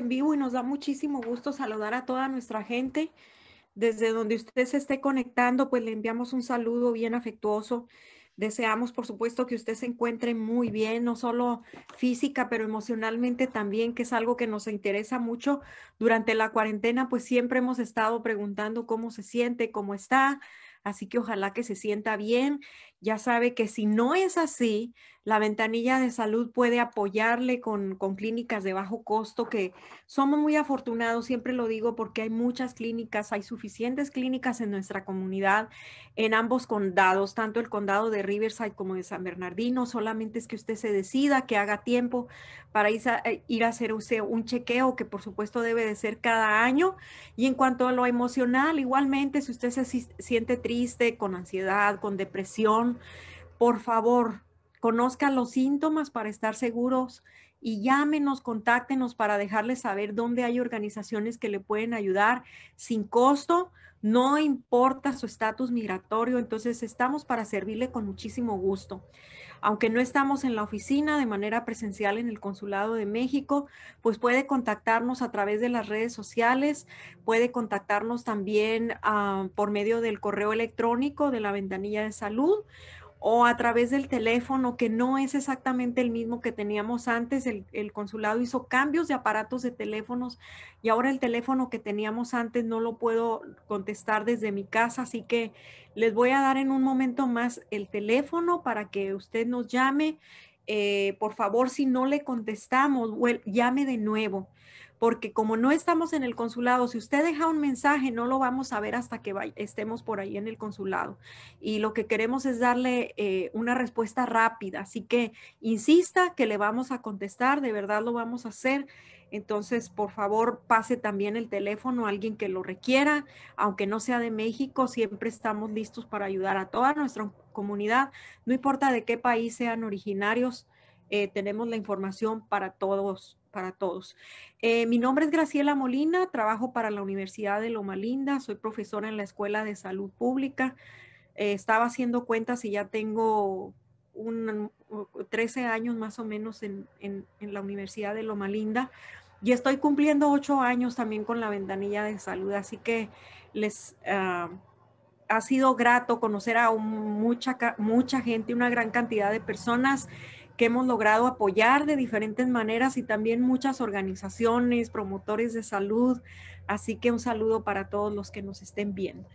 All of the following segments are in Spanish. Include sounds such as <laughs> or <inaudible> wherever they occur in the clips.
en vivo y nos da muchísimo gusto saludar a toda nuestra gente. Desde donde usted se esté conectando, pues le enviamos un saludo bien afectuoso. Deseamos, por supuesto, que usted se encuentre muy bien, no solo física, pero emocionalmente también, que es algo que nos interesa mucho. Durante la cuarentena, pues siempre hemos estado preguntando cómo se siente, cómo está. Así que ojalá que se sienta bien ya sabe que si no es así, la ventanilla de salud puede apoyarle con, clínicas de bajo costo, que somos muy afortunados, siempre lo digo, porque hay muchas clínicas, hay suficientes clínicas en nuestra comunidad, en ambos condados, tanto el condado de Riverside como de San Bernardino, solamente es que usted se decida, que haga tiempo para ir a, eh, ir a hacer un chequeo, que por supuesto debe de ser cada año. Y en cuanto a lo emocional, igualmente, si usted se siente triste, con ansiedad, con depresión, por favor, conozcan los síntomas para estar seguros y llámenos, contáctenos para dejarles saber dónde hay organizaciones que le pueden ayudar sin costo, no importa su estatus migratorio, entonces estamos para servirle con muchísimo gusto. Aunque no estamos en la oficina de manera presencial en el Consulado de México, pues puede contactarnos a través de las redes sociales, puede contactarnos también ah, por medio del correo electrónico de la ventanilla de salud o a través del teléfono, que no es exactamente el mismo que teníamos antes. El, consulado hizo cambios de aparatos de teléfonos y ahora el teléfono que teníamos antes no lo puedo contestar desde mi casa, así que les voy a dar en un momento más el teléfono para que usted nos llame. Eh, por favor, si no le contestamos, llame de nuevo porque como no estamos en el consulado, si usted deja un mensaje, no lo vamos a ver hasta que estemos por ahí en el consulado. Y lo que queremos es darle eh, una respuesta rápida. Así que insista que le vamos a contestar, de verdad lo vamos a hacer. Entonces, por favor, pase también el teléfono a alguien que lo requiera, aunque no sea de México, siempre estamos listos para ayudar a toda nuestra comunidad, no importa de qué país sean originarios, eh, tenemos la información para todos para todos. Eh, mi nombre es Graciela Molina, trabajo para la Universidad de Loma Linda, soy profesora en la Escuela de Salud Pública. Eh, estaba haciendo cuentas y ya tengo un, 13 años más o menos en, la Universidad de Loma Linda y estoy cumpliendo 8 años también con la ventanilla de salud, así que les... Ah, ha sido grato conocer a mucha, mucha gente, una gran cantidad de personas que hemos logrado apoyar de diferentes maneras y también muchas organizaciones, promotores de salud. Así que un saludo para todos los que nos estén viendo.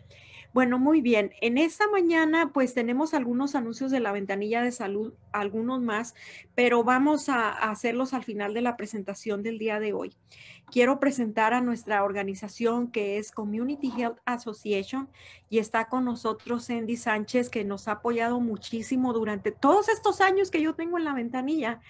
Bueno, muy bien. En esta mañana pues tenemos algunos anuncios de la ventanilla de salud, algunos más, pero vamos a, hacerlos al final de la presentación del día de hoy. Quiero presentar a nuestra organización que es Community Health Association y está con nosotros Andy Sánchez que nos ha apoyado muchísimo durante todos estos años que yo tengo en la ventanilla.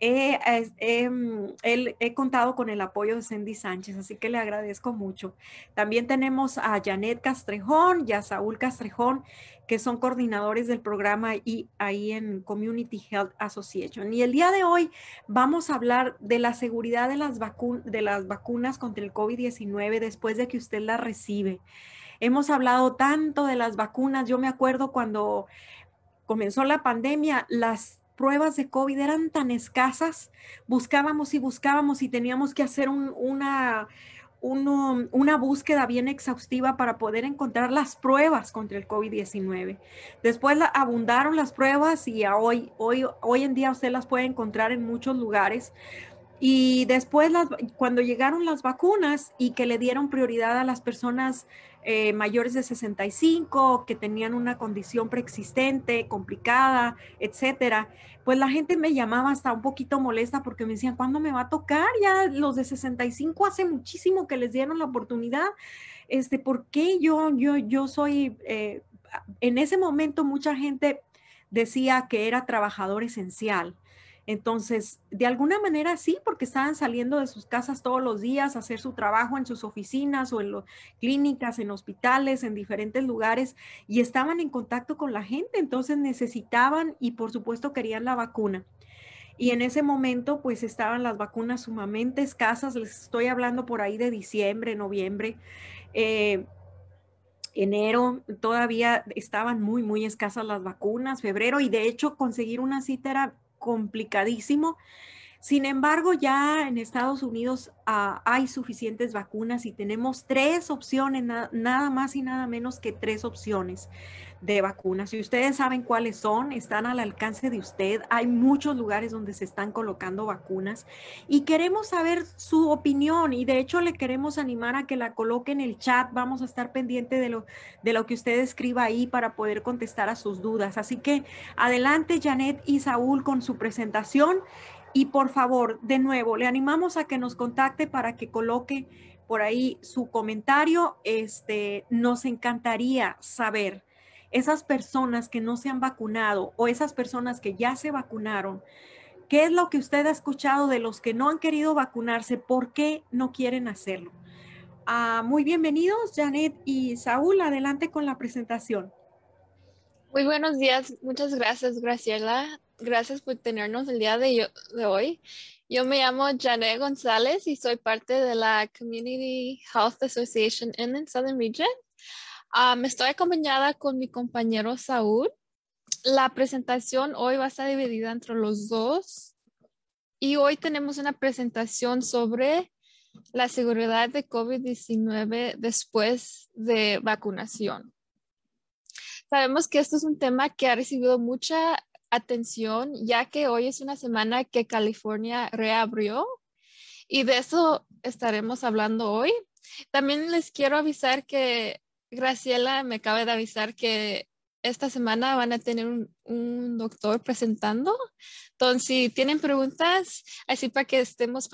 Eh, em, he, contado con el apoyo de Cindy Sánchez, así que le agradezco mucho. También tenemos a Janet Castrejón y a Saúl Castrejón, que son coordinadores del programa y ahí en Community Health Association. Y el día de hoy vamos a hablar de la seguridad de las, de las vacunas contra el COVID-19 después de que usted las recibe. Hemos hablado tanto de las vacunas, yo me acuerdo cuando comenzó la pandemia, las pruebas de COVID eran tan escasas, buscábamos y buscábamos y teníamos que hacer una, una búsqueda bien exhaustiva para poder encontrar las pruebas contra el COVID-19. Después abundaron las pruebas y hoy, hoy, hoy en día usted las puede encontrar en muchos lugares. Y después, cuando llegaron las vacunas y que le dieron prioridad a las personas eh, mayores de 65, que tenían una condición preexistente, complicada, etcétera, pues la gente me llamaba hasta un poquito molesta porque me decían, ¿cuándo me va a tocar? Ya los de 65 hace muchísimo que les dieron la oportunidad. Este, ¿Por qué yo, yo, soy, eh, en ese momento mucha gente decía que era trabajador esencial, entonces, de alguna manera sí, porque estaban saliendo de sus casas todos los días a hacer su trabajo en sus oficinas o en las clínicas, en hospitales, en diferentes lugares y estaban en contacto con la gente, entonces necesitaban y por supuesto querían la vacuna. Y en ese momento pues estaban las vacunas sumamente escasas, les estoy hablando por ahí de diciembre, noviembre. Eh, enero todavía estaban muy, muy escasas las vacunas, febrero, y de hecho conseguir una cita era complicadísimo sin embargo, ya en Estados Unidos ah, hay suficientes vacunas y tenemos tres opciones, nada más y nada menos que tres opciones de vacunas. Si ustedes saben cuáles son, están al alcance de usted. Hay muchos lugares donde se están colocando vacunas y queremos saber su opinión y de hecho le queremos animar a que la coloque en el chat. Vamos a estar pendiente de lo, de lo que usted escriba ahí para poder contestar a sus dudas. Así que adelante, Janet y Saúl, con su presentación y por favor, de nuevo, le animamos a que nos contacte para que coloque por ahí su comentario. Este, nos encantaría saber esas personas que no se han vacunado o esas personas que ya se vacunaron. ¿Qué es lo que usted ha escuchado de los que no han querido vacunarse? ¿Por qué no quieren hacerlo? Ah, muy bienvenidos, Janet y Saúl. Adelante con la presentación. Muy buenos días. Muchas gracias, Graciela gracias por tenernos el día de, hoy. Yo me llamo Janet González y soy parte de la Community Health Association in the Southern Region. Ah, me estoy acompañada con mi compañero Saúl. La presentación hoy va a estar dividida entre los dos y hoy tenemos una presentación sobre la seguridad de COVID-19 después de vacunación. Sabemos que esto es un tema que ha recibido mucha atención, ya que hoy es una semana que California reabrió y de eso estaremos hablando hoy. También les quiero avisar que Graciela me acaba de avisar que esta semana van a tener un, doctor presentando. Entonces, si tienen preguntas, así para que estemos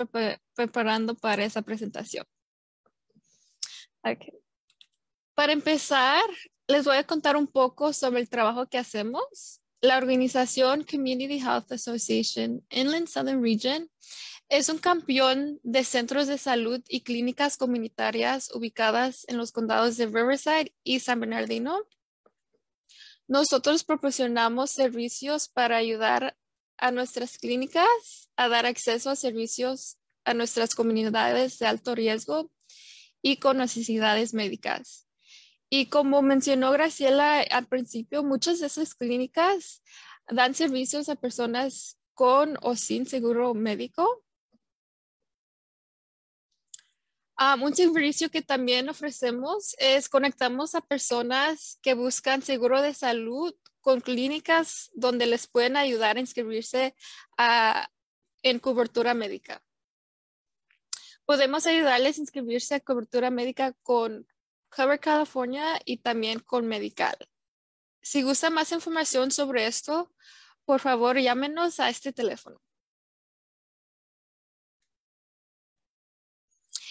preparando para esa presentación. Okay. Para empezar, les voy a contar un poco sobre el trabajo que hacemos la organización Community Health Association Inland Southern Region es un campeón de centros de salud y clínicas comunitarias ubicadas en los condados de Riverside y San Bernardino. Nosotros proporcionamos servicios para ayudar a nuestras clínicas a dar acceso a servicios a nuestras comunidades de alto riesgo y con necesidades médicas. Y como mencionó Graciela al principio, muchas de esas clínicas dan servicios a personas con o sin seguro médico. Ah, un servicio que también ofrecemos es conectamos a personas que buscan seguro de salud con clínicas donde les pueden ayudar a inscribirse en cobertura médica. Podemos ayudarles a inscribirse a cobertura médica con Cover California y también con Medical. Si gusta más información sobre esto, por favor llámenos a este teléfono.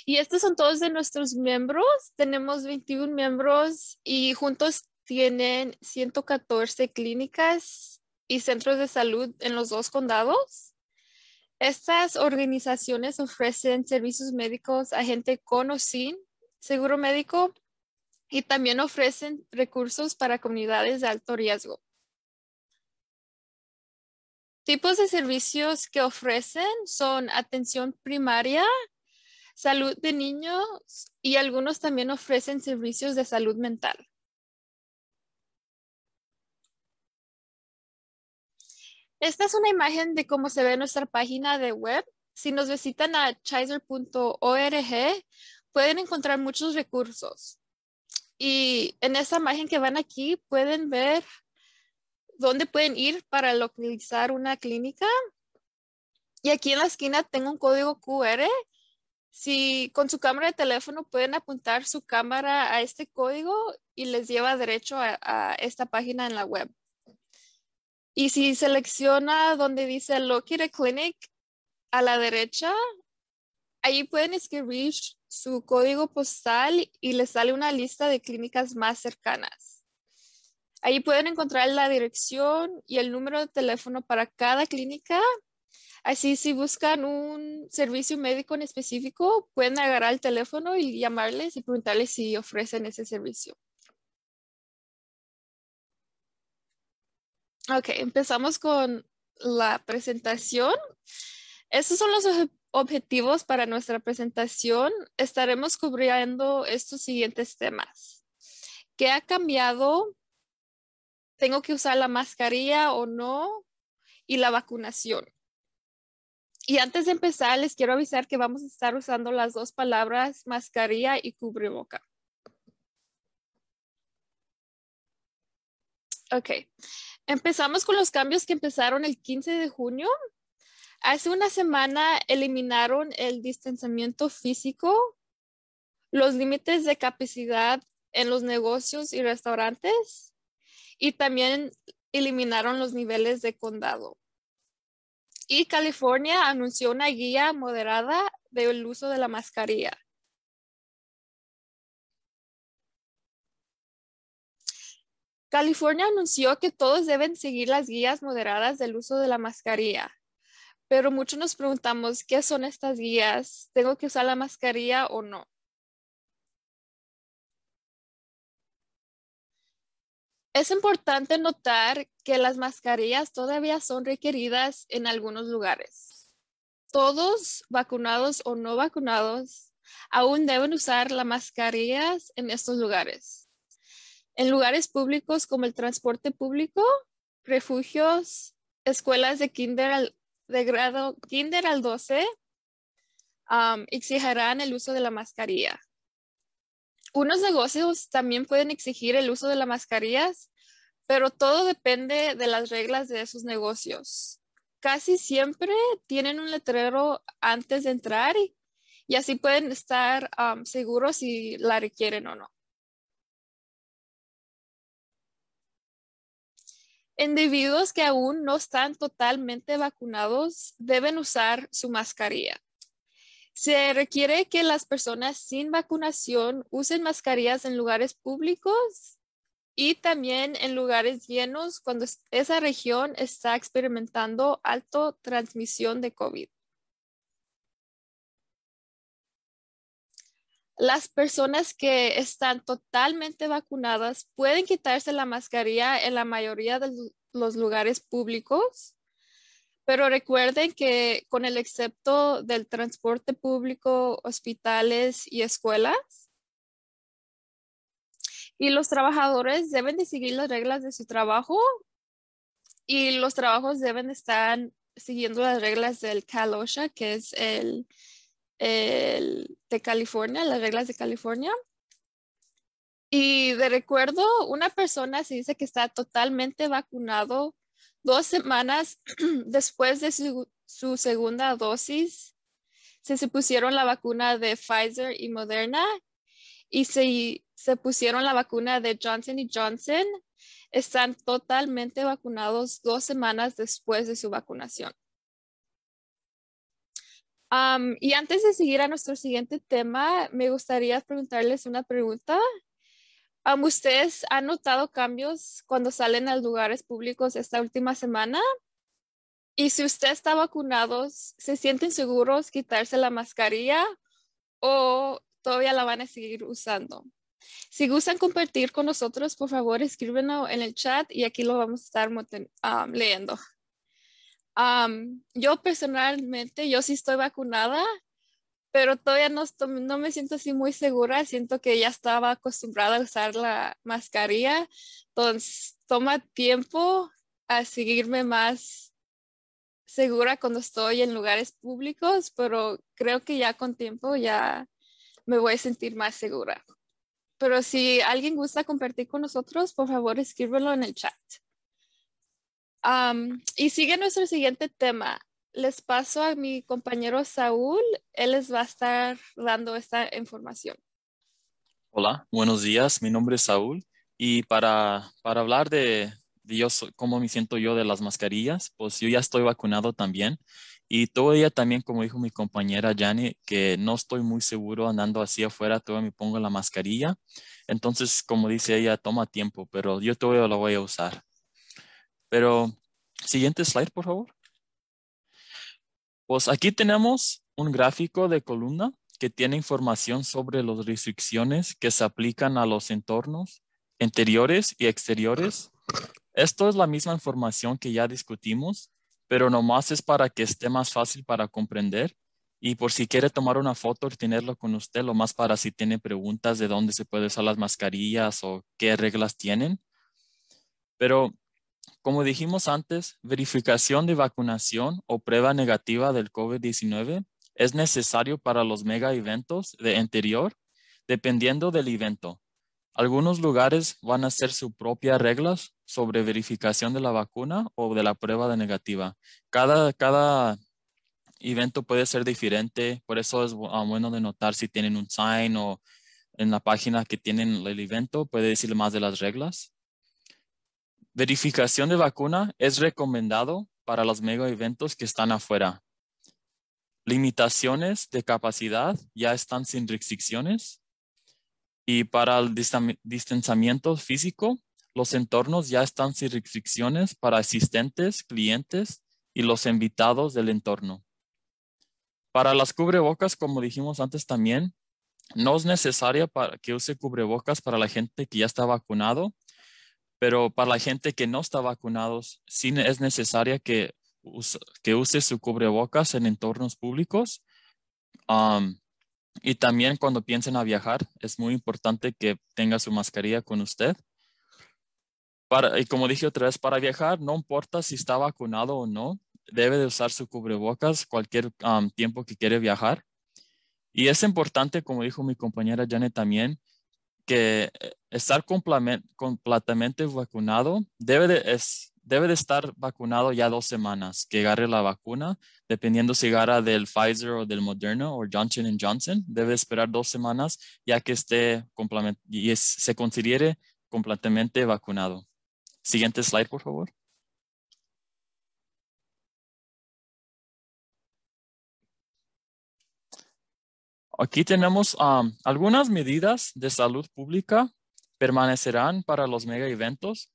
Y estos son todos de nuestros miembros. Tenemos 21 miembros y juntos tienen 114 clínicas y centros de salud en los dos condados. Estas organizaciones ofrecen servicios médicos a gente con o sin seguro médico y también ofrecen recursos para comunidades de alto riesgo. Tipos de servicios que ofrecen son atención primaria, salud de niños y algunos también ofrecen servicios de salud mental. Esta es una imagen de cómo se ve nuestra página de web. Si nos visitan a chaser.org, pueden encontrar muchos recursos. Y en esa imagen que van aquí pueden ver dónde pueden ir para localizar una clínica. Y aquí en la esquina tengo un código QR. Si con su cámara de teléfono pueden apuntar su cámara a este código y les lleva derecho a, esta página en la web. Y si selecciona donde dice Locate a Clinic a la derecha, ahí pueden escribir su código postal y les sale una lista de clínicas más cercanas. Ahí pueden encontrar la dirección y el número de teléfono para cada clínica. Así si buscan un servicio médico en específico, pueden agarrar el teléfono y llamarles y preguntarles si ofrecen ese servicio. Ok, empezamos con la presentación. Estos son los objetivos para nuestra presentación, estaremos cubriendo estos siguientes temas. ¿Qué ha cambiado? ¿Tengo que usar la mascarilla o no? Y la vacunación. Y antes de empezar, les quiero avisar que vamos a estar usando las dos palabras mascarilla y cubreboca. Ok, empezamos con los cambios que empezaron el 15 de junio Hace una semana eliminaron el distanciamiento físico, los límites de capacidad en los negocios y restaurantes y también eliminaron los niveles de condado. Y California anunció una guía moderada del uso de la mascarilla. California anunció que todos deben seguir las guías moderadas del uso de la mascarilla pero muchos nos preguntamos, ¿qué son estas guías? ¿Tengo que usar la mascarilla o no? Es importante notar que las mascarillas todavía son requeridas en algunos lugares. Todos, vacunados o no vacunados, aún deben usar las mascarillas en estos lugares. En lugares públicos como el transporte público, refugios, escuelas de kinder de grado kinder al 12 um, exigirán el uso de la mascarilla. Unos negocios también pueden exigir el uso de las mascarillas, pero todo depende de las reglas de esos negocios. Casi siempre tienen un letrero antes de entrar y, así pueden estar seguros si la requieren o no. Individuos que aún no están totalmente vacunados deben usar su mascarilla. Se requiere que las personas sin vacunación usen mascarillas en lugares públicos y también en lugares llenos cuando esa región está experimentando alta transmisión de COVID. las personas que están totalmente vacunadas pueden quitarse la mascarilla en la mayoría de los lugares públicos, pero recuerden que con el excepto del transporte público, hospitales y escuelas, y los trabajadores deben de seguir las reglas de su trabajo y los trabajos deben de estar siguiendo las reglas del CalOSHA, que es el de California, las reglas de California. Y de recuerdo, una persona se dice que está totalmente vacunado dos semanas <clears throat> después de su, segunda dosis. Se, se pusieron la vacuna de Pfizer y Moderna y se, se pusieron la vacuna de Johnson y Johnson. Están totalmente vacunados dos semanas después de su vacunación y antes de seguir a nuestro siguiente tema, me gustaría preguntarles una pregunta. ¿Ustedes han notado cambios cuando salen a lugares públicos esta última semana? Y si usted está vacunado, ¿se sienten seguros quitarse la mascarilla o todavía la van a seguir usando? Si gustan compartir con nosotros, por favor, escríbenlo en el chat y aquí lo vamos a estar leyendo yo personalmente, yo sí estoy vacunada, pero todavía no, no me siento así muy segura. Siento que ya estaba acostumbrada a usar la mascarilla. Entonces, toma tiempo a seguirme más segura cuando estoy en lugares públicos, pero creo que ya con tiempo ya me voy a sentir más segura. Pero si alguien gusta compartir con nosotros, por favor escríbelo en el chat y sigue nuestro siguiente tema. Les paso a mi compañero Saúl, él les va a estar dando esta información. Hola, buenos días, mi nombre es Saúl y para, para hablar de, de yo, cómo me siento yo de las mascarillas, pues yo ya estoy vacunado también y todavía también, como dijo mi compañera Jani, que no estoy muy seguro andando así afuera, todavía me pongo la mascarilla. Entonces, como dice ella, toma tiempo, pero yo todavía la voy a usar. Pero siguiente slide, por favor. Pues aquí tenemos un gráfico de columna que tiene información sobre las restricciones que se aplican a los entornos interiores y exteriores. Esto es la misma información que ya discutimos, pero nomás es para que esté más fácil para comprender y por si quiere tomar una foto y tenerlo con usted, lo más para si tiene preguntas de dónde se pueden usar las mascarillas o qué reglas tienen. Pero como dijimos antes, verificación de vacunación o prueba negativa del COVID-19 es necesario para los mega eventos de interior, dependiendo del evento. Algunos lugares van a hacer sus propias reglas sobre verificación de la vacuna o de la prueba de negativa. Cada, cada evento puede ser diferente, por eso es ah, bueno de notar si tienen un sign o en la página que tienen el evento, puede decir más de las reglas verificación de vacuna es recomendado para los mega-eventos que están afuera. Limitaciones de capacidad ya están sin restricciones. Y para el distanciamiento físico, los entornos ya están sin restricciones para asistentes, clientes y los invitados del entorno. Para las cubrebocas, como dijimos antes también, no es necesaria para que use cubrebocas para la gente que ya está vacunado pero para la gente que no está vacunados, sí es necesaria que, use, que use su cubrebocas en entornos públicos. y también cuando piensen a viajar, es muy importante que tenga su mascarilla con usted. y como dije otra vez, para viajar no importa si está vacunado o no, debe de usar su cubrebocas cualquier tiempo que quiere viajar. Y es importante, como dijo mi compañera Janet también, que eh, estar completamente vacunado debe de, debe de estar vacunado ya dos semanas que agarre la vacuna, dependiendo si agarra del Pfizer o del Moderna o Johnson Johnson, debe esperar dos semanas ya que esté y se considere completamente vacunado. Siguiente slide, por favor. Aquí tenemos um, algunas medidas de salud pública permanecerán para los mega eventos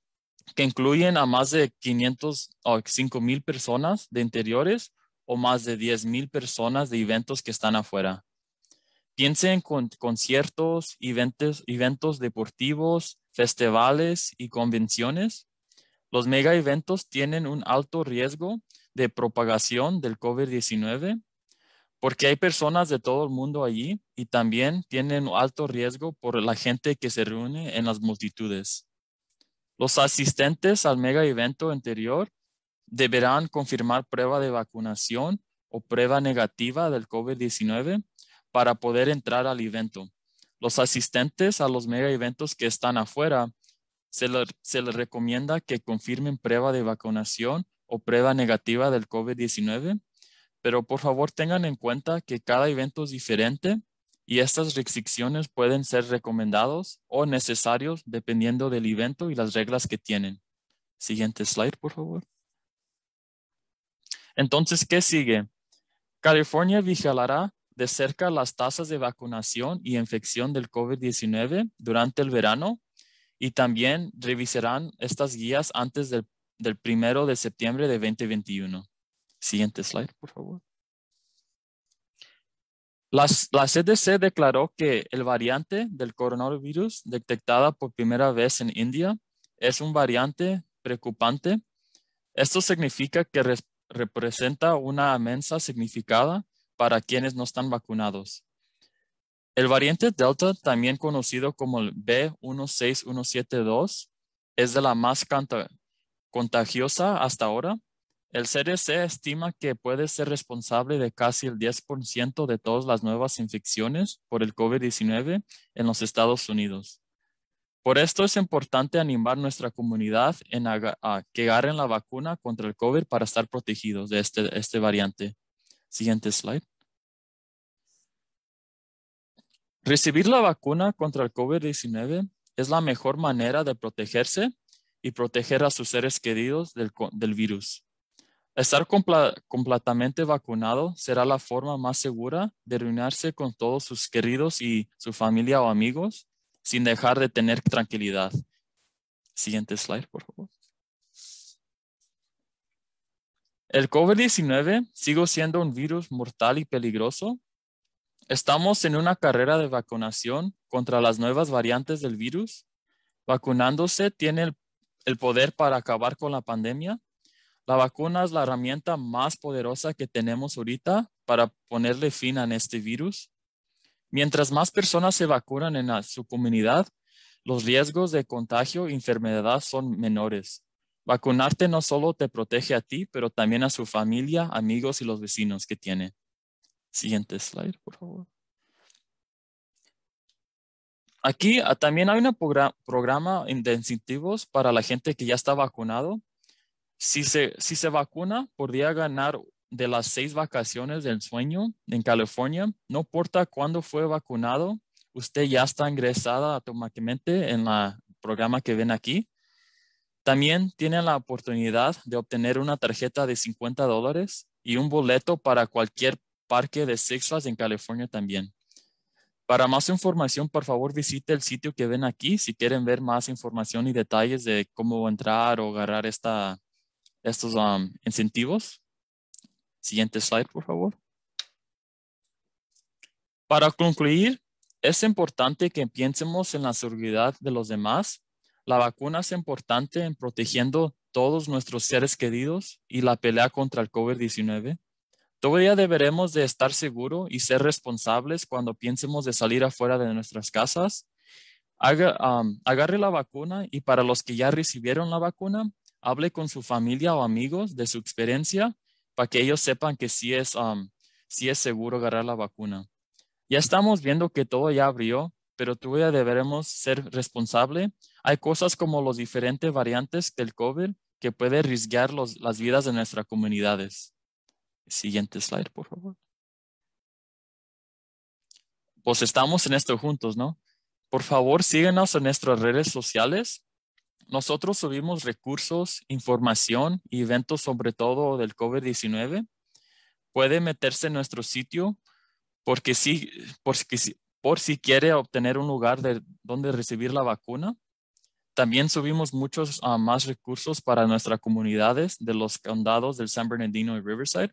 que incluyen a más de 500 o 5 mil personas de interiores o más de 10 mil personas de eventos que están afuera. Piensen con conciertos, eventos, eventos deportivos, festivales y convenciones. Los mega eventos tienen un alto riesgo de propagación del COVID-19 porque hay personas de todo el mundo allí y también tienen alto riesgo por la gente que se reúne en las multitudes. Los asistentes al mega evento anterior deberán confirmar prueba de vacunación o prueba negativa del COVID-19 para poder entrar al evento. Los asistentes a los mega eventos que están afuera se, se les recomienda que confirmen prueba de vacunación o prueba negativa del COVID-19 pero por favor tengan en cuenta que cada evento es diferente y estas restricciones pueden ser recomendados o necesarios dependiendo del evento y las reglas que tienen. Siguiente slide, por favor. Entonces, ¿qué sigue? California vigilará de cerca las tasas de vacunación y infección del COVID-19 durante el verano y también revisarán estas guías antes del, del primero de septiembre de 2021. Siguiente slide, por favor. la CDC declaró que el variante del coronavirus detectada por primera vez en India es un variante preocupante. Esto significa que representa una amenaza significada para quienes no están vacunados. El variante Delta, también conocido como el B16172, es de la más contagiosa hasta ahora el CDC estima que puede ser responsable de casi el 10% de todas las nuevas infecciones por el COVID-19 en los Estados Unidos. Por esto es importante animar nuestra comunidad en a, que agarren la vacuna contra el COVID para estar protegidos de este, este variante. Siguiente slide. Recibir la vacuna contra el COVID-19 es la mejor manera de protegerse y proteger a sus seres queridos del virus. Estar completamente vacunado será la forma más segura de reunirse con todos sus queridos y su familia o amigos sin dejar de tener tranquilidad. Siguiente slide, por favor. El COVID-19 sigue siendo un virus mortal y peligroso. Estamos en una carrera de vacunación contra las nuevas variantes del virus. Vacunándose tiene el poder para acabar con la pandemia la vacuna es la herramienta más poderosa que tenemos ahorita para ponerle fin a este virus. Mientras más personas se vacunan en su comunidad, los riesgos de contagio y e enfermedad son menores. Vacunarte no solo te protege a ti, pero también a su familia, amigos y los vecinos que tiene. Siguiente slide, por favor. Aquí ah, también hay un programa de incentivos para la gente que ya está vacunado si se, vacuna, podría ganar de las seis vacaciones del sueño en California. No importa cuándo fue vacunado, usted ya está ingresada automáticamente en el programa que ven aquí. También tiene la oportunidad de obtener una tarjeta de 50 dólares y un boleto para cualquier parque de Six Flags en California también. Para más información, por favor, visite el sitio que ven aquí si quieren ver más información y detalles de cómo entrar o agarrar esta estos um, incentivos. Siguiente slide, por favor. Para concluir, es importante que piensemos en la seguridad de los demás. La vacuna es importante en protegiendo todos nuestros seres queridos y la pelea contra el COVID-19. Todavía deberemos de estar seguros y ser responsables cuando piensemos de salir afuera de nuestras casas. Um, agarre la vacuna y para los que ya recibieron la vacuna, hable con su familia o amigos de su experiencia para que ellos sepan que sí es, um, es seguro agarrar la vacuna. Ya estamos viendo que todo ya abrió, pero todavía deberemos ser responsables. Hay cosas como los diferentes variantes del COVID que pueden arriesgar las vidas de nuestras comunidades. Siguiente slide, por favor. Pues estamos en esto juntos, ¿no? Por favor, síguenos en nuestras redes sociales nosotros subimos recursos, información y eventos sobre todo del COVID-19. Puede meterse en nuestro sitio porque si, por, si, quiere obtener un lugar de donde recibir la vacuna. También subimos muchos ah, más recursos para nuestras comunidades de los condados del San Bernardino y Riverside.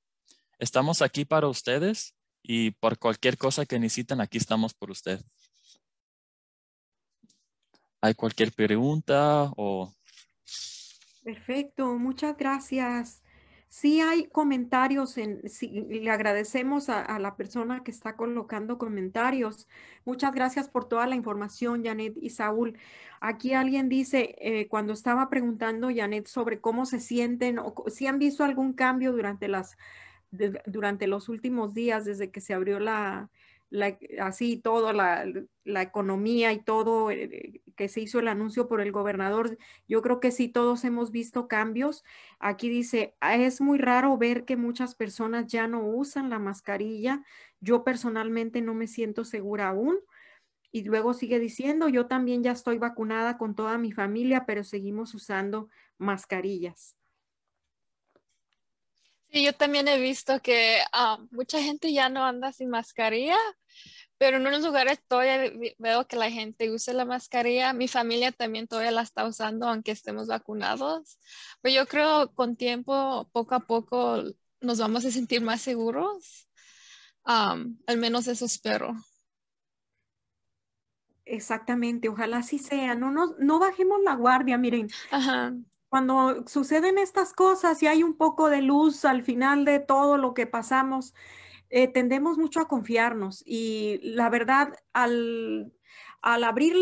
Estamos aquí para ustedes y por cualquier cosa que necesiten, aquí estamos por ustedes. ¿Hay cualquier pregunta o...? Perfecto, muchas gracias. Sí hay comentarios, le agradecemos a, la persona que está colocando comentarios. Muchas gracias por toda la información, Janet y Saúl. Aquí alguien dice, eh, cuando estaba preguntando, Janet, sobre cómo se sienten o si han visto algún cambio durante, las, durante los últimos días desde que se abrió la, así todo, la, economía y todo, eh, que se hizo el anuncio por el gobernador, yo creo que sí todos hemos visto cambios. Aquí dice, ah, es muy raro ver que muchas personas ya no usan la mascarilla. Yo personalmente no me siento segura aún. Y luego sigue diciendo, yo también ya estoy vacunada con toda mi familia, pero seguimos usando mascarillas. Sí, yo también he visto que ah, mucha gente ya no anda sin mascarilla, pero en unos lugares todavía veo que la gente usa la mascarilla. Mi familia también todavía la está usando, aunque estemos vacunados. Pero pues yo creo con tiempo, poco a poco, nos vamos a sentir más seguros. Ah, al menos eso espero. Exactamente, ojalá así sea. No, no, no bajemos la guardia, miren. Ajá cuando suceden estas cosas y hay un poco de luz al final de todo lo que pasamos, eh, tendemos mucho a confiarnos y la verdad, al, al abrir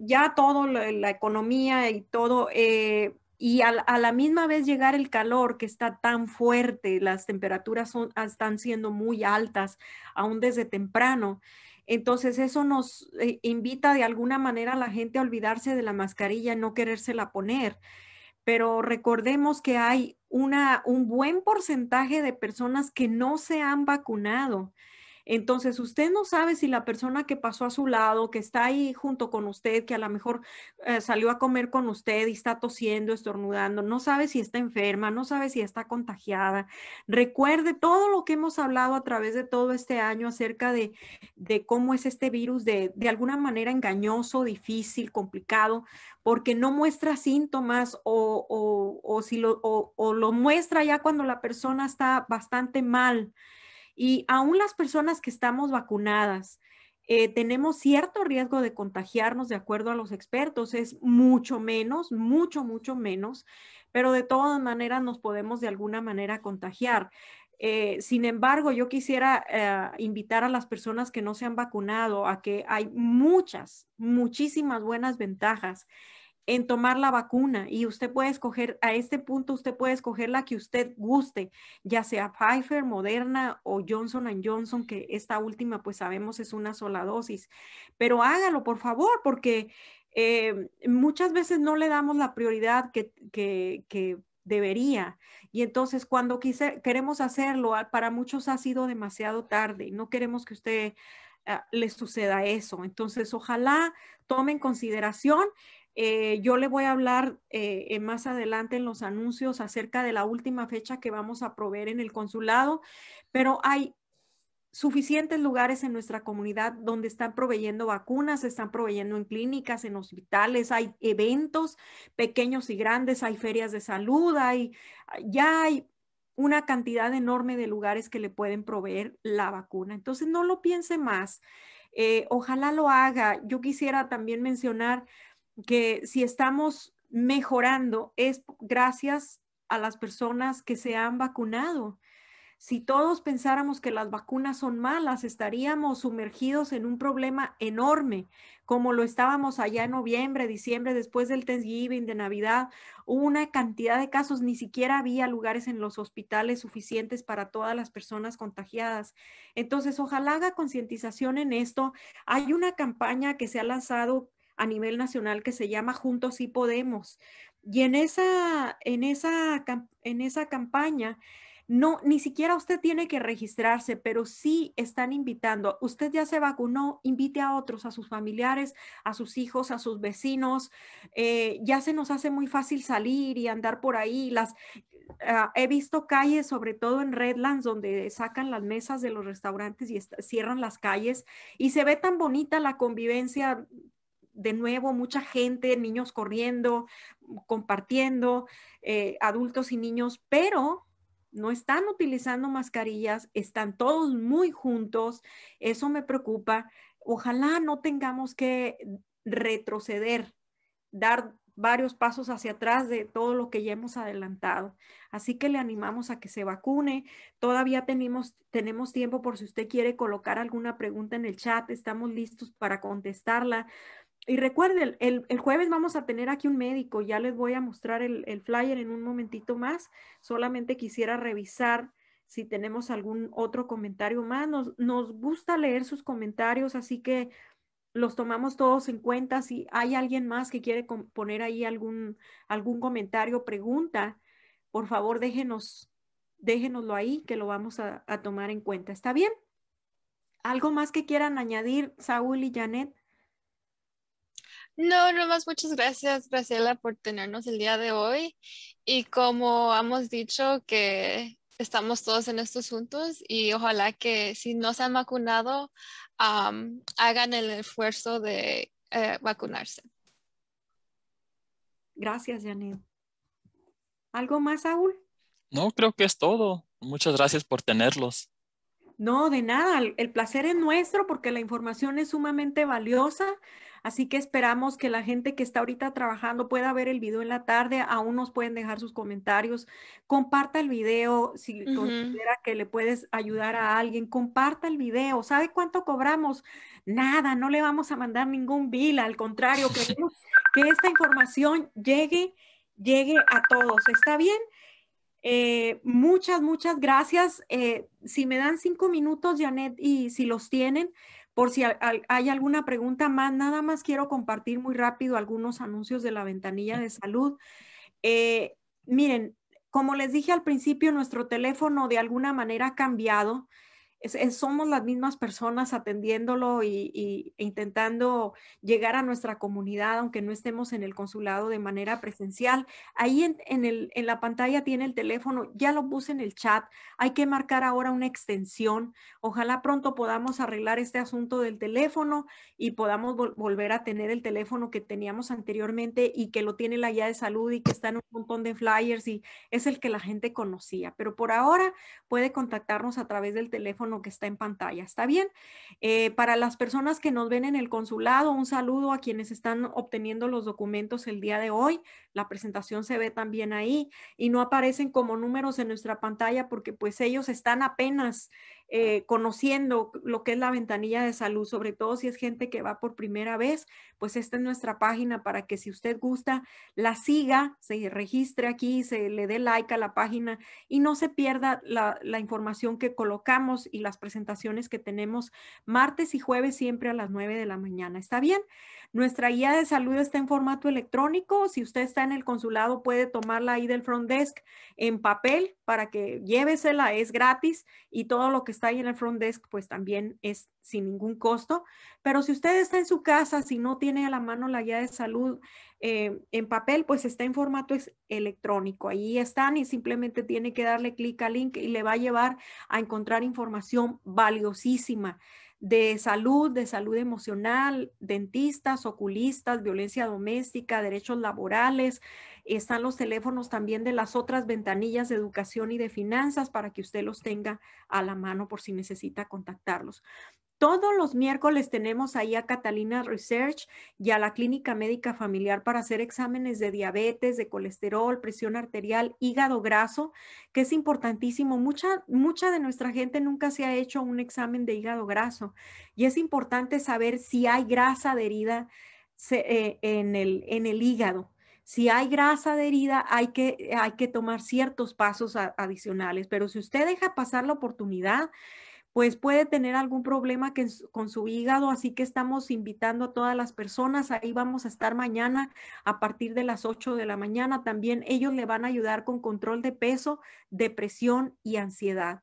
ya todo, la, economía y todo, eh, y a la misma vez llegar el calor que está tan fuerte, las temperaturas son, ah, están siendo muy altas, aún desde temprano. Entonces eso nos eh, invita de alguna manera a la gente a olvidarse de la mascarilla, no querérsela poner pero recordemos que hay una, un buen porcentaje de personas que no se han vacunado. Entonces, usted no sabe si la persona que pasó a su lado, que está ahí junto con usted, que a lo mejor eh, salió a comer con usted y está tosiendo, estornudando, no sabe si está enferma, no sabe si está contagiada. Recuerde todo lo que hemos hablado a través de todo este año acerca de, cómo es este virus de, alguna manera engañoso, difícil, complicado, porque no muestra síntomas o, o lo muestra ya cuando la persona está bastante mal. Y aún las personas que estamos vacunadas, eh, tenemos cierto riesgo de contagiarnos de acuerdo a los expertos. Es mucho menos, mucho, mucho menos, pero de todas maneras nos podemos de alguna manera contagiar. Eh, sin embargo, yo quisiera eh, invitar a las personas que no se han vacunado a que hay muchas, muchísimas buenas ventajas en tomar la vacuna y usted puede escoger, a este punto usted puede escoger la que usted guste, ya sea Pfizer, Moderna o Johnson Johnson, que esta última pues sabemos es una sola dosis. Pero hágalo, por favor, porque eh, muchas veces no le damos la prioridad que, debería. Y entonces cuando quise, queremos hacerlo, ah, para muchos ha sido demasiado tarde. No queremos que usted ah, le suceda eso. Entonces, ojalá tome en consideración eh, yo le voy a hablar eh, eh, más adelante en los anuncios acerca de la última fecha que vamos a proveer en el consulado, pero hay suficientes lugares en nuestra comunidad donde están proveyendo vacunas, están proveyendo en clínicas, en hospitales, hay eventos pequeños y grandes, hay ferias de salud, hay, ya hay una cantidad enorme de lugares que le pueden proveer la vacuna. Entonces, no lo piense más. ojalá lo haga. Yo quisiera también mencionar que si estamos mejorando es gracias a las personas que se han vacunado. Si todos pensáramos que las vacunas son malas, estaríamos sumergidos en un problema enorme, como lo estábamos allá en noviembre, diciembre, después del Thanksgiving, de Navidad, una cantidad de casos, ni siquiera había lugares en los hospitales suficientes para todas las personas contagiadas. Entonces, ojalá haga concientización en esto. Hay una campaña que se ha lanzado a nivel nacional que se llama Juntos y Podemos. Y en esa, en esa, en esa campaña, no, ni siquiera usted tiene que registrarse, pero sí están invitando. Usted ya se vacunó, invite a otros, a sus familiares, a sus hijos, a sus vecinos. Eh, ya se nos hace muy fácil salir y andar por ahí. Las, ah, he visto calles, sobre todo en Redlands, donde sacan las mesas de los restaurantes y cierran las calles. Y se ve tan bonita la convivencia de nuevo mucha gente, niños corriendo, mm, compartiendo, eh, adultos y niños, pero no están utilizando mascarillas, están todos muy juntos, eso me preocupa. Ojalá no tengamos que retroceder, dar varios pasos hacia atrás de todo lo que ya hemos adelantado. Así que le animamos a que se vacune. Todavía tenemos, tenemos tiempo por si usted quiere colocar alguna pregunta en el chat. Estamos listos para contestarla. Y recuerden, el, jueves vamos a tener aquí un médico, ya les voy a mostrar el, flyer en un momentito más, solamente quisiera revisar si tenemos algún otro comentario más. Nos, gusta leer sus comentarios, así que los tomamos todos en cuenta. Si hay alguien más que quiere poner ahí algún, algún comentario, pregunta, por favor déjenos, déjenoslo ahí, que lo vamos a, a tomar en cuenta. ¿Está bien? ¿Algo más que quieran añadir, Saúl y Janet? No, nomás muchas gracias, Graciela, por tenernos el día de hoy. Y como hemos dicho que estamos todos en estos juntos y ojalá que si no se han vacunado, hagan el esfuerzo de eh, vacunarse. Gracias, Janet. ¿Algo más, Saúl? No, creo que es todo. Muchas gracias por tenerlos. No, de nada. El placer es nuestro porque la información es sumamente valiosa. Así que esperamos que la gente que está ahorita trabajando pueda ver el video en la tarde. Aún nos pueden dejar sus comentarios. Comparta el video si considera que le puedes ayudar a alguien. Comparta el video. ¿Sabe cuánto cobramos? Nada, no le vamos a mandar ningún bill. Al contrario, <laughs> queremos que esta información llegue, llegue a todos. ¿Está bien? Eh, muchas, muchas gracias. Eh, si me dan cinco minutos, Janet, y si los tienen, por si hay alguna pregunta más, nada más quiero compartir muy rápido algunos anuncios de la ventanilla de salud. Eh, miren, como les dije al principio, nuestro teléfono de alguna manera ha cambiado somos las mismas personas atendiéndolo y, e intentando llegar a nuestra comunidad, aunque no estemos en el consulado de manera presencial. Ahí en, la pantalla tiene el teléfono, ya lo puse en el chat, hay que marcar ahora una extensión. Ojalá pronto podamos arreglar este asunto del teléfono y podamos volver a tener el teléfono que teníamos anteriormente y que lo tiene la guía de salud y que está en un montón de flyers y es el que la gente conocía. Pero por ahora puede contactarnos a través del teléfono lo que está en pantalla. ¿Está bien? Eh, para las personas que nos ven en el consulado, un saludo a quienes están obteniendo los documentos el día de hoy. La presentación se ve también ahí y no aparecen como números en nuestra pantalla porque pues ellos están apenas eh, conociendo lo que es la ventanilla de salud, sobre todo si es gente que va por primera vez, pues esta es nuestra página para que si usted gusta, la siga, se registre aquí, se le dé like a la página y no se pierda la, la información que colocamos y las presentaciones que tenemos martes y jueves siempre a las 9 de la mañana. ¿Está bien? Nuestra guía de salud está en formato electrónico. Si usted está en el consulado, puede tomarla ahí del front desk en papel para que llévesela, es gratis y todo lo que está ahí en el front desk, pues también es sin ningún costo. Pero si usted está en su casa, si no tiene a la mano la guía de salud eh, en papel, pues está en formato electrónico. Ahí están y simplemente tiene que darle clic al link y le va a llevar a encontrar información valiosísima de salud, de salud emocional, dentistas, oculistas, violencia doméstica, derechos laborales. Están los teléfonos también de las otras ventanillas de educación y de finanzas para que usted los tenga a la mano por si necesita contactarlos. Todos los miércoles tenemos ahí a Catalina Research y a la Clínica Médica Familiar para hacer exámenes de diabetes, de colesterol, presión arterial, hígado graso, que es importantísimo. Mucha, mucha de nuestra gente nunca se ha hecho un examen de hígado graso y es importante saber si hay grasa adherida eh, en el, en el hígado. Si hay grasa adherida, hay que, hay que tomar ciertos pasos adicionales, pero si usted deja pasar la oportunidad, pues puede tener algún problema con su hígado, así que estamos invitando a todas las personas, ahí vamos a estar mañana a partir de las 8 de la mañana, también ellos le van a ayudar con control de peso, depresión y ansiedad.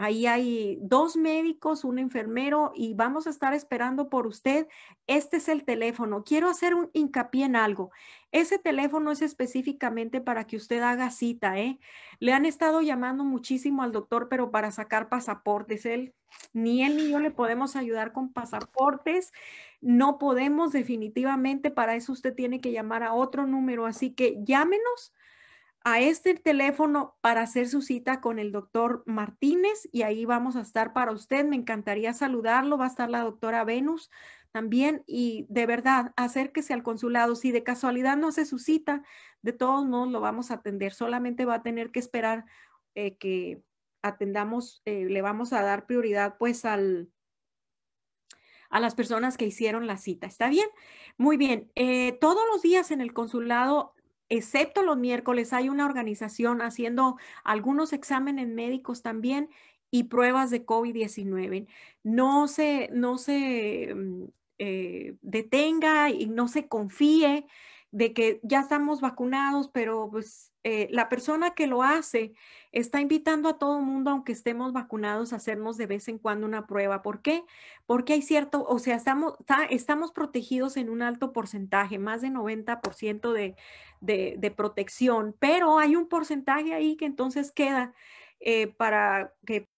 Ahí hay dos médicos, un enfermero y vamos a estar esperando por usted. Este es el teléfono. Quiero hacer un hincapié en algo. Ese teléfono es específicamente para que usted haga cita, ¿eh? Le han estado llamando muchísimo al doctor, pero para sacar pasaportes. Él, ni él ni yo le podemos ayudar con pasaportes. No podemos definitivamente. Para eso usted tiene que llamar a otro número. Así que llámenos a este teléfono para hacer su cita con el doctor Martínez y ahí vamos a estar para usted. Me encantaría saludarlo. Va a estar la doctora Venus también y de verdad acérquese al consulado. Si de casualidad no hace su cita, de todos modos lo vamos a atender. Solamente va a tener que esperar eh, que atendamos, eh, le vamos a dar prioridad pues al, a las personas que hicieron la cita. ¿Está bien? Muy bien. Eh, todos los días en el consulado excepto los miércoles, hay una organización haciendo algunos exámenes médicos también y pruebas de COVID-19. No se, no se mm, eh, detenga y no se confíe de que ya estamos vacunados, pero pues eh, la persona que lo hace está invitando a todo el mundo, aunque estemos vacunados, a hacernos de vez en cuando una prueba. ¿Por qué? Porque hay cierto, o sea, estamos, protegidos en un alto porcentaje, más de 90% de, protección, pero hay un porcentaje ahí que entonces queda eh, para que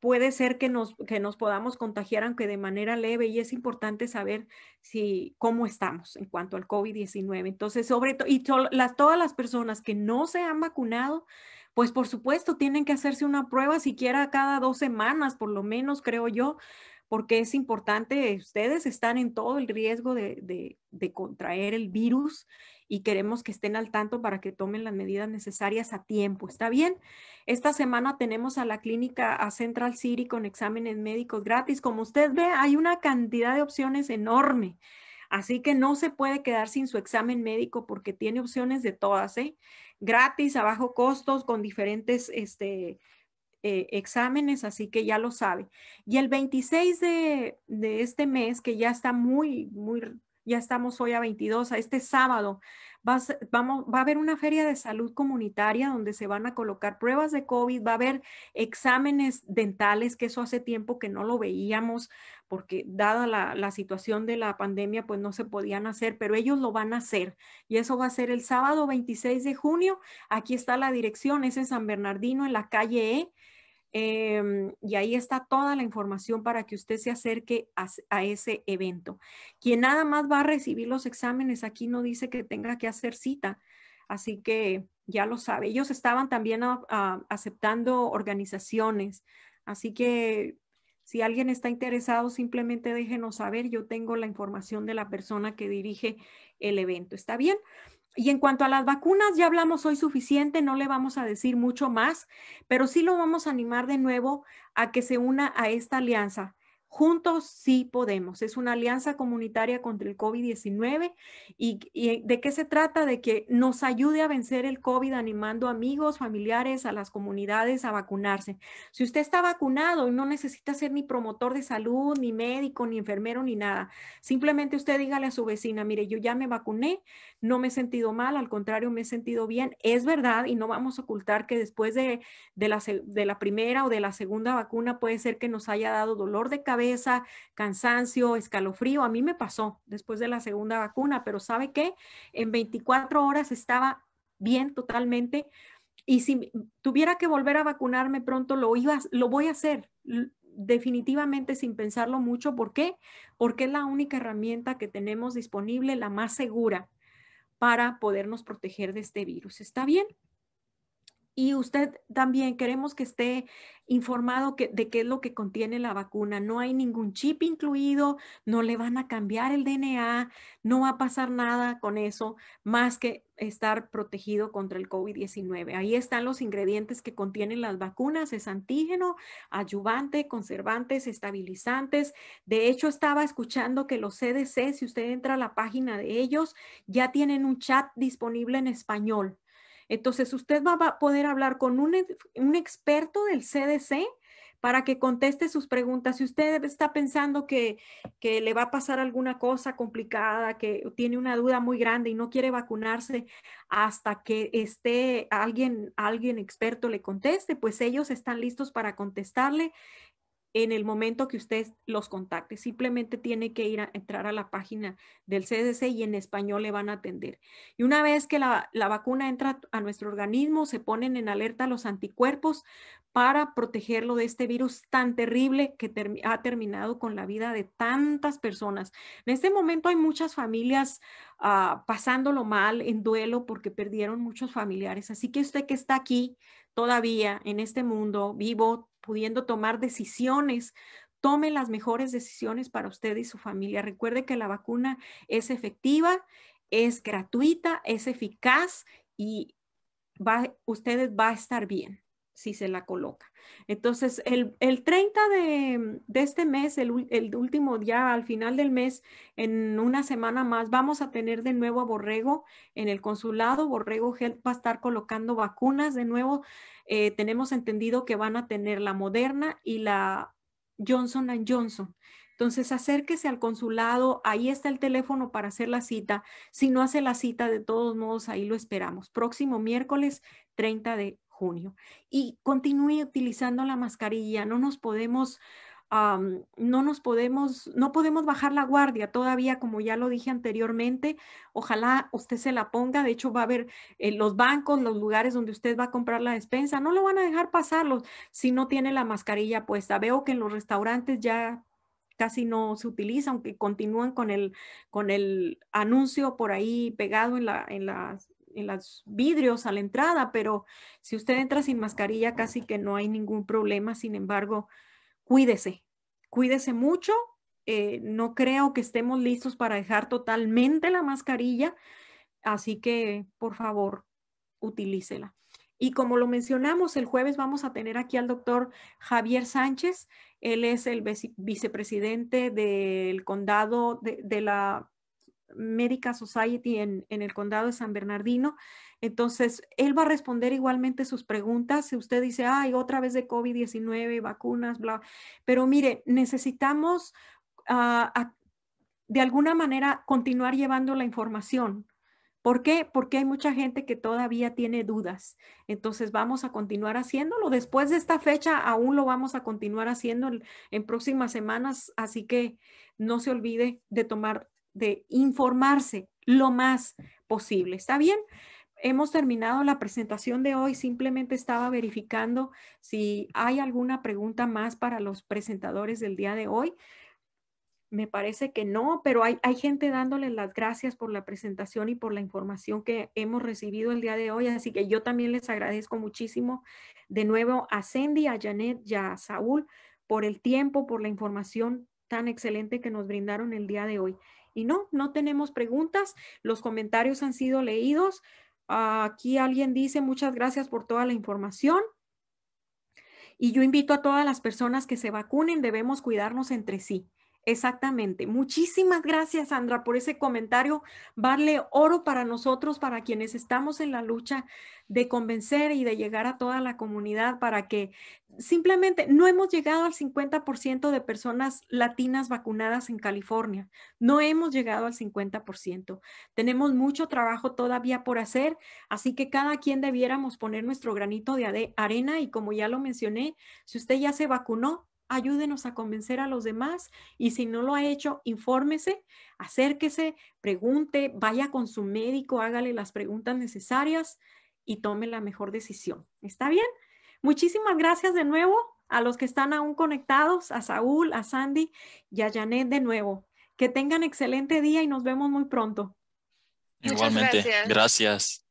puede ser que nos, que nos podamos contagiar, aunque de manera leve, y es importante saber si, cómo estamos en cuanto al COVID-19. Entonces, sobre todo, y todas las personas que no se han vacunado, pues por supuesto tienen que hacerse una prueba siquiera cada dos semanas, por lo menos, creo yo, porque es importante, ustedes están en todo el riesgo de, de contraer el virus y queremos que estén al tanto para que tomen las medidas necesarias a tiempo. ¿Está bien? Esta semana tenemos a la clínica a Central City con exámenes médicos gratis. Como usted ve, hay una cantidad de opciones enorme. Así que no se puede quedar sin su examen médico porque tiene opciones de todas, ¿eh? Gratis, a bajo costos, con diferentes este, eh, exámenes, así que ya lo sabe. Y el 26 de, de, este mes, que ya está muy, muy ya estamos hoy a 22, a este sábado va vamos, va a haber una feria de salud comunitaria donde se van a colocar pruebas de COVID, va a haber exámenes dentales, que eso hace tiempo que no lo veíamos, porque dada la, la, situación de la pandemia, pues no se podían hacer, pero ellos lo van a hacer. Y eso va a ser el sábado 26 de junio. Aquí está la dirección, es en San Bernardino, en la calle E Em, y ahí está toda la información para que usted se acerque a, ese evento. Quien nada más va a recibir los exámenes, aquí no dice que tenga que hacer cita, así que ya lo sabe. Ellos estaban también aceptando organizaciones, así que si alguien está interesado, simplemente déjenos saber. Yo tengo la información de la persona que dirige el evento. ¿Está bien? Y en cuanto a las vacunas, ya hablamos hoy suficiente, no le vamos a decir mucho más, pero sí lo vamos a animar de nuevo a que se una a esta alianza. Juntos sí podemos. Es una alianza comunitaria contra el COVID-19. Y, de qué se trata? De que nos ayude a vencer el COVID animando a amigos, familiares, a las comunidades a vacunarse. Si usted está vacunado y no necesita ser ni promotor de salud, ni médico, ni enfermero, ni nada, simplemente usted dígale a su vecina, mire, yo ya me vacuné, no me he sentido mal, al contrario, me he sentido bien. Es verdad y no vamos a ocultar que después de, de la primera o de la segunda vacuna puede ser que nos haya dado dolor de cabeza cabeza, cansancio, escalofrío. A mí me pasó después de la segunda vacuna, pero ¿sabe qué? En 24 horas estaba bien totalmente. Y si tuviera que volver a vacunarme pronto, lo, iba, lo voy a hacer definitivamente sin pensarlo mucho. ¿Por qué? Porque es la única herramienta que tenemos disponible, la más segura para podernos proteger de este virus. ¿Está bien? y usted también queremos que esté informado que, de qué es lo que contiene la vacuna. No hay ningún chip incluido, no le van a cambiar el DNA, no va a pasar nada con eso más que estar protegido contra el COVID-19. Ahí están los ingredientes que contienen las vacunas, es antígeno, adyuvante, conservantes, estabilizantes. De hecho, estaba escuchando que los CDC, si usted entra a la página de ellos, ya tienen un chat disponible en español entonces, usted va a poder hablar con un, experto del CDC para que conteste sus preguntas. Si usted está pensando que, le va a pasar alguna cosa complicada, que tiene una duda muy grande y no quiere vacunarse hasta que esté alguien, alguien experto le conteste, pues ellos están listos para contestarle en el momento que usted los contacte. Simplemente tiene que ir a entrar a la página del CDC y en español le van a atender. Y una vez que la, vacuna entra a nuestro organismo, se ponen en alerta los anticuerpos para protegerlo de este virus tan terrible que ha terminado con la vida de tantas personas. En este momento hay muchas familias ah, pasándolo mal en duelo porque perdieron muchos familiares. Así que usted que está aquí todavía en este mundo vivo, pudiendo tomar decisiones. Tome las mejores decisiones para usted y su familia. Recuerde que la vacuna es efectiva, es gratuita, es eficaz y va, ustedes va a estar bien si se la coloca. Entonces, el, 30 de, este mes, el, último día, al final del mes, en una semana más, vamos a tener de nuevo a Borrego en el consulado. Borrego va a estar colocando vacunas de nuevo. Eh, tenemos entendido que van a tener la Moderna y la Johnson Johnson. Entonces, acérquese al consulado, ahí está el teléfono para hacer la cita. Si no hace la cita, de todos modos, ahí lo esperamos. Próximo miércoles 30 de junio. Y continúe utilizando la mascarilla, no nos podemos... no nos podemos, no podemos bajar la guardia todavía, como ya lo dije anteriormente. Ojalá usted se la ponga. De hecho, va a haber en eh, los bancos, los lugares donde usted va a comprar la despensa. No lo van a dejar pasarlos si no tiene la mascarilla puesta. Veo que en los restaurantes ya casi no se utiliza, aunque continúan con el, con el anuncio por ahí pegado en, la, en, las, en los vidrios a la entrada, pero si usted entra sin mascarilla casi que no hay ningún problema. Sin embargo, cuídese, cuídese mucho. Eh, no creo que estemos listos para dejar totalmente la mascarilla, así que por favor, utilícela. Y como lo mencionamos, el jueves vamos a tener aquí al doctor Javier Sánchez. Él es el vicepresidente del condado de la Médica Society en, en, el condado de San Bernardino. Entonces, él va a responder igualmente sus preguntas. Si usted dice, ay, otra vez de COVID-19, vacunas, bla. Pero mire, necesitamos ah, de alguna manera continuar llevando la información. ¿Por qué? Porque hay mucha gente que todavía tiene dudas. Entonces vamos a continuar haciéndolo. Después de esta fecha aún lo vamos a continuar haciendo en próximas semanas. Así que no se olvide de tomar de informarse lo más posible. ¿Está bien? Hemos terminado la presentación de hoy. Simplemente estaba verificando si hay alguna pregunta más para los presentadores del día de hoy. Me parece que no, pero hay, hay gente dándole las gracias por la presentación y por la información que hemos recibido el día de hoy. Así que yo también les agradezco muchísimo de nuevo a Cindy, a Janet y a Saúl por el tiempo, por la información tan excelente que nos brindaron el día de hoy. Y no, no tenemos preguntas, los comentarios han sido leídos. Ah, aquí alguien dice muchas gracias por toda la información. Y yo invito a todas las personas que se vacunen, debemos cuidarnos entre sí. Exactamente. Muchísimas gracias, Sandra, por ese comentario. Vale oro para nosotros, para quienes estamos en la lucha de convencer y de llegar a toda la comunidad para que simplemente no hemos llegado al 50% de personas latinas vacunadas en California. No hemos llegado al 50%. Tenemos mucho trabajo todavía por hacer, así que cada quien debiéramos poner nuestro granito de arena y como ya lo mencioné, si usted ya se vacunó, ayúdenos a convencer a los demás y si no lo ha hecho, infórmese, acérquese, pregunte, vaya con su médico, hágale las preguntas necesarias y tome la mejor decisión. ¿Está bien? Muchísimas gracias de nuevo a los que están aún conectados, a Saúl, a Sandy y a Janet de nuevo. Que tengan excelente día y nos vemos muy pronto. Igualmente, gracias. gracias.